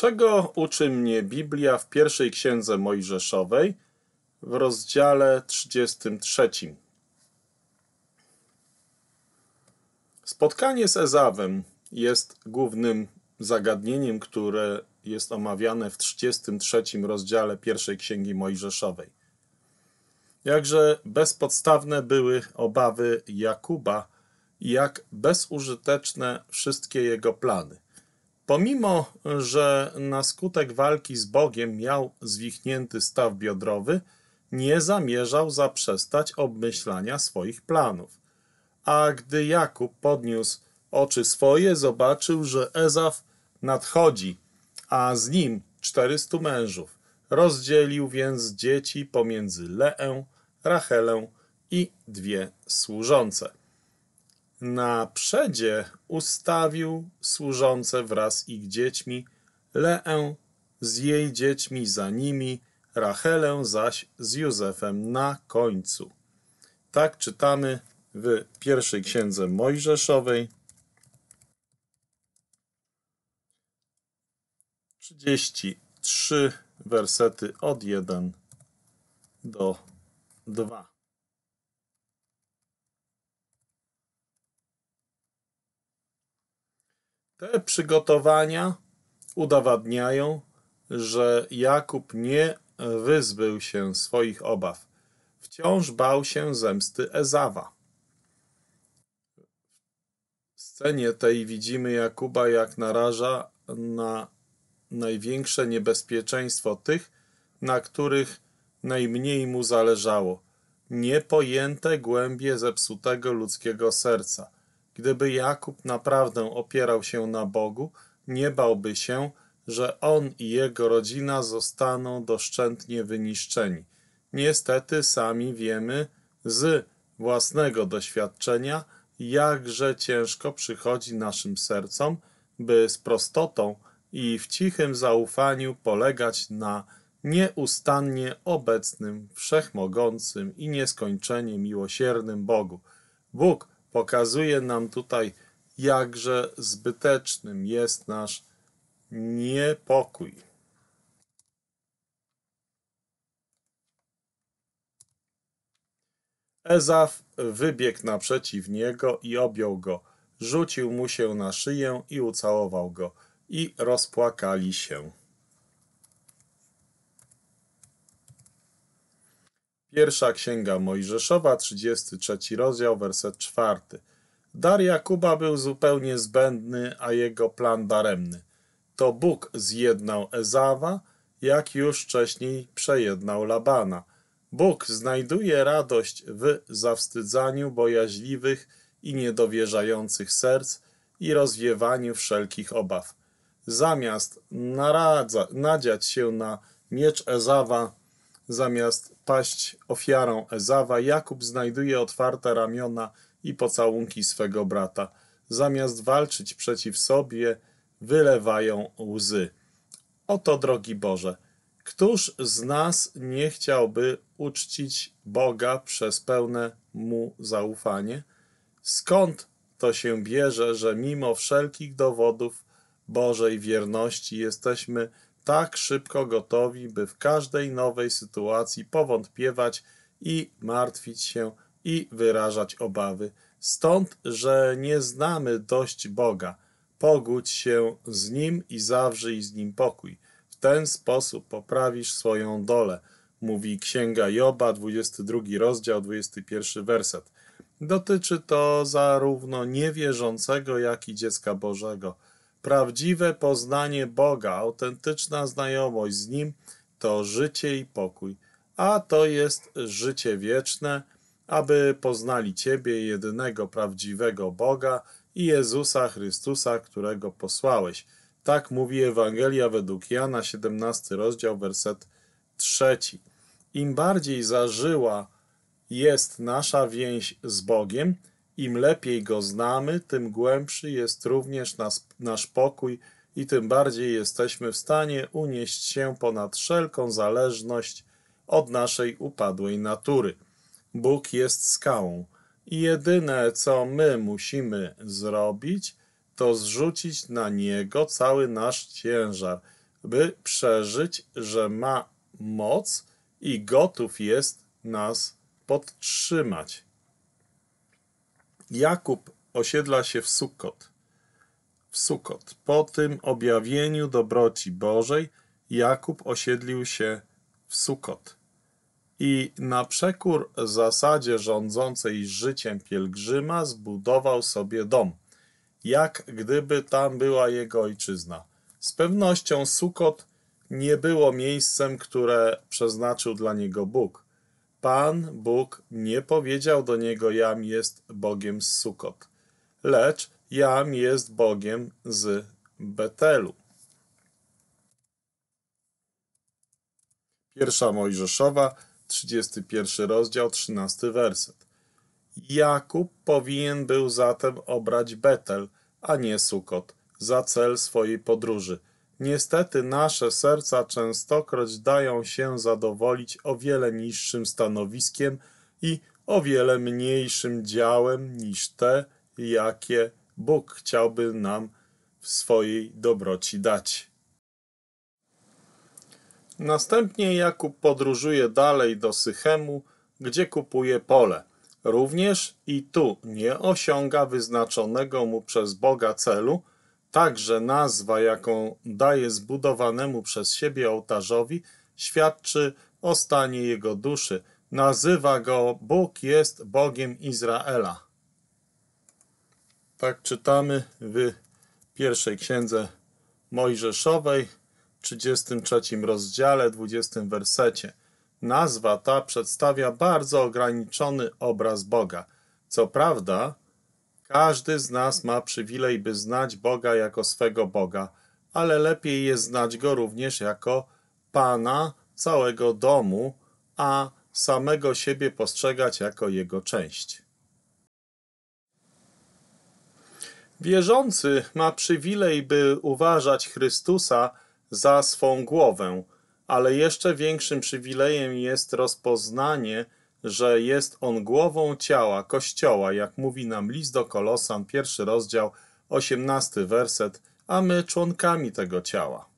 Czego uczy mnie Biblia w pierwszej księdze Mojżeszowej w rozdziale 33? Spotkanie z Ezawem jest głównym zagadnieniem, które jest omawiane w 33 rozdziale pierwszej księgi Mojżeszowej. Jakże bezpodstawne były obawy Jakuba, jak bezużyteczne wszystkie jego plany – Pomimo, że na skutek walki z Bogiem miał zwichnięty staw biodrowy, nie zamierzał zaprzestać obmyślania swoich planów. A gdy Jakub podniósł oczy swoje, zobaczył, że Ezaf nadchodzi, a z nim czterystu mężów. Rozdzielił więc dzieci pomiędzy Leę, Rachelę i dwie służące. Na przedzie ustawił służące wraz ich dziećmi Leę z jej dziećmi za nimi, Rachelę zaś z Józefem na końcu. Tak czytamy w pierwszej księdze Mojżeszowej, 33 wersety od 1 do 2. Te przygotowania udowadniają, że Jakub nie wyzbył się swoich obaw. Wciąż bał się zemsty Ezawa. W scenie tej widzimy Jakuba, jak naraża na największe niebezpieczeństwo tych, na których najmniej mu zależało. Niepojęte głębie zepsutego ludzkiego serca – Gdyby Jakub naprawdę opierał się na Bogu, nie bałby się, że on i jego rodzina zostaną doszczętnie wyniszczeni. Niestety sami wiemy z własnego doświadczenia, jakże ciężko przychodzi naszym sercom, by z prostotą i w cichym zaufaniu polegać na nieustannie obecnym, wszechmogącym i nieskończenie miłosiernym Bogu. Bóg pokazuje nam tutaj, jakże zbytecznym jest nasz niepokój. Ezaf wybiegł naprzeciw niego i objął go, rzucił mu się na szyję i ucałował go i rozpłakali się. Pierwsza Księga Mojżeszowa, 33 rozdział, werset 4. Dar Jakuba był zupełnie zbędny, a jego plan daremny. To Bóg zjednał Ezawa, jak już wcześniej przejednał Labana. Bóg znajduje radość w zawstydzaniu bojaźliwych i niedowierzających serc i rozwiewaniu wszelkich obaw. Zamiast naradza, nadziać się na miecz Ezawa, Zamiast paść ofiarą Ezawa, Jakub znajduje otwarte ramiona i pocałunki swego brata. Zamiast walczyć przeciw sobie, wylewają łzy. Oto, drogi Boże, któż z nas nie chciałby uczcić Boga przez pełne mu zaufanie? Skąd to się bierze, że mimo wszelkich dowodów Bożej wierności jesteśmy tak szybko gotowi, by w każdej nowej sytuacji powątpiewać i martwić się i wyrażać obawy. Stąd, że nie znamy dość Boga. Pogódź się z Nim i zawrzyj z Nim pokój. W ten sposób poprawisz swoją dolę, mówi Księga Joba, 22 rozdział, 21 werset. Dotyczy to zarówno niewierzącego, jak i dziecka Bożego. Prawdziwe poznanie Boga, autentyczna znajomość z Nim to życie i pokój, a to jest życie wieczne, aby poznali Ciebie, jedynego prawdziwego Boga i Jezusa Chrystusa, którego posłałeś. Tak mówi Ewangelia według Jana, 17 rozdział, werset 3. Im bardziej zażyła jest nasza więź z Bogiem, im lepiej go znamy, tym głębszy jest również nas, nasz pokój i tym bardziej jesteśmy w stanie unieść się ponad wszelką zależność od naszej upadłej natury. Bóg jest skałą i jedyne, co my musimy zrobić, to zrzucić na Niego cały nasz ciężar, by przeżyć, że ma moc i gotów jest nas podtrzymać. Jakub osiedla się w Sukot. W Sukot. Po tym objawieniu dobroci Bożej Jakub osiedlił się w Sukot. I na przekór zasadzie rządzącej życiem pielgrzyma zbudował sobie dom, jak gdyby tam była jego ojczyzna. Z pewnością Sukot nie było miejscem, które przeznaczył dla niego Bóg. Pan Bóg nie powiedział do niego, jam jest Bogiem z Sukot, lecz jam jest Bogiem z Betelu. Pierwsza Mojżeszowa, 31 rozdział, 13 werset. Jakub powinien był zatem obrać Betel, a nie Sukot, za cel swojej podróży – Niestety nasze serca częstokroć dają się zadowolić o wiele niższym stanowiskiem i o wiele mniejszym działem niż te, jakie Bóg chciałby nam w swojej dobroci dać. Następnie Jakub podróżuje dalej do Sychemu, gdzie kupuje pole. Również i tu nie osiąga wyznaczonego mu przez Boga celu, Także nazwa, jaką daje zbudowanemu przez siebie ołtarzowi, świadczy o stanie jego duszy. Nazywa go Bóg jest Bogiem Izraela. Tak czytamy w pierwszej księdze Mojżeszowej, 33 rozdziale, 20 wersecie. Nazwa ta przedstawia bardzo ograniczony obraz Boga. Co prawda, każdy z nas ma przywilej, by znać Boga jako swego Boga, ale lepiej jest znać Go również jako Pana całego domu, a samego siebie postrzegać jako Jego część. Wierzący ma przywilej, by uważać Chrystusa za swą głowę, ale jeszcze większym przywilejem jest rozpoznanie, że jest on głową ciała, kościoła, jak mówi nam list do Kolosan, pierwszy rozdział, osiemnasty werset, a my członkami tego ciała.